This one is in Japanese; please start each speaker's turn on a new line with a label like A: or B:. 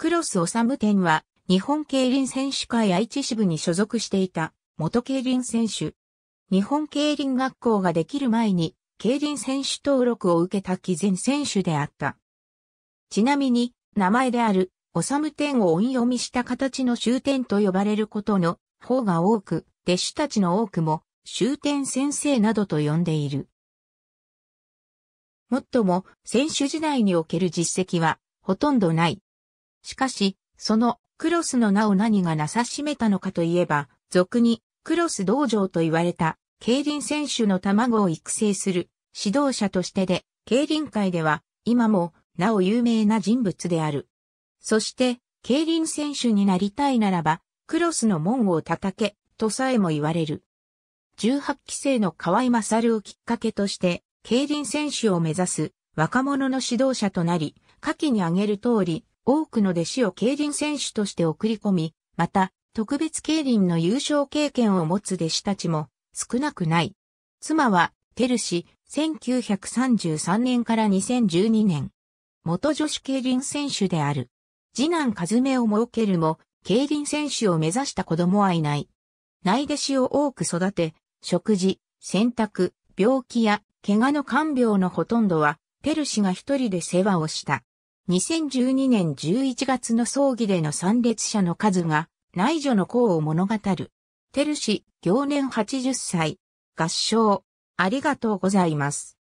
A: クロス治店は、日本
B: 競輪選手会愛知支部に所属していた、元競輪選手。日本競輪学校ができる前に、競輪選手登録を受けた既前選手であった。ちなみに、名前である、おさむ点を音読みした形の終点と呼ばれることの方が多く、弟子たちの多くも、終点先生などと呼んでいる。もっとも、選手時代における実績は、ほとんどない。しかし、そのクロスの名を何がなさしめたのかといえば、俗にクロス道場と言われた、競輪選手の卵を育成する指導者としてで、競輪界では今もなお有名な人物である。そして、競輪選手になりたいならば、クロスの門を叩け、とさえも言われる。18期生の河合勝をきっかけとして、競輪選手を目指す若者の指導者となり、下記に挙げる通り、多くの弟子を競輪選手として送り込み、また、特別競輪の優勝経験を持つ弟子たちも少なくない。妻は、テル氏、1933年から2012年。元女子競輪選手である。次男和ズを設けるも、競輪選手を目指した子供はいない。内弟子を多く育て、食事、洗濯、病気や怪我の看病のほとんどは、テル氏が一人で世話をした。2012年11月の葬儀での参列者の数が内助の功を物語る。テル氏、行年80歳。合
A: 唱、ありがとうございます。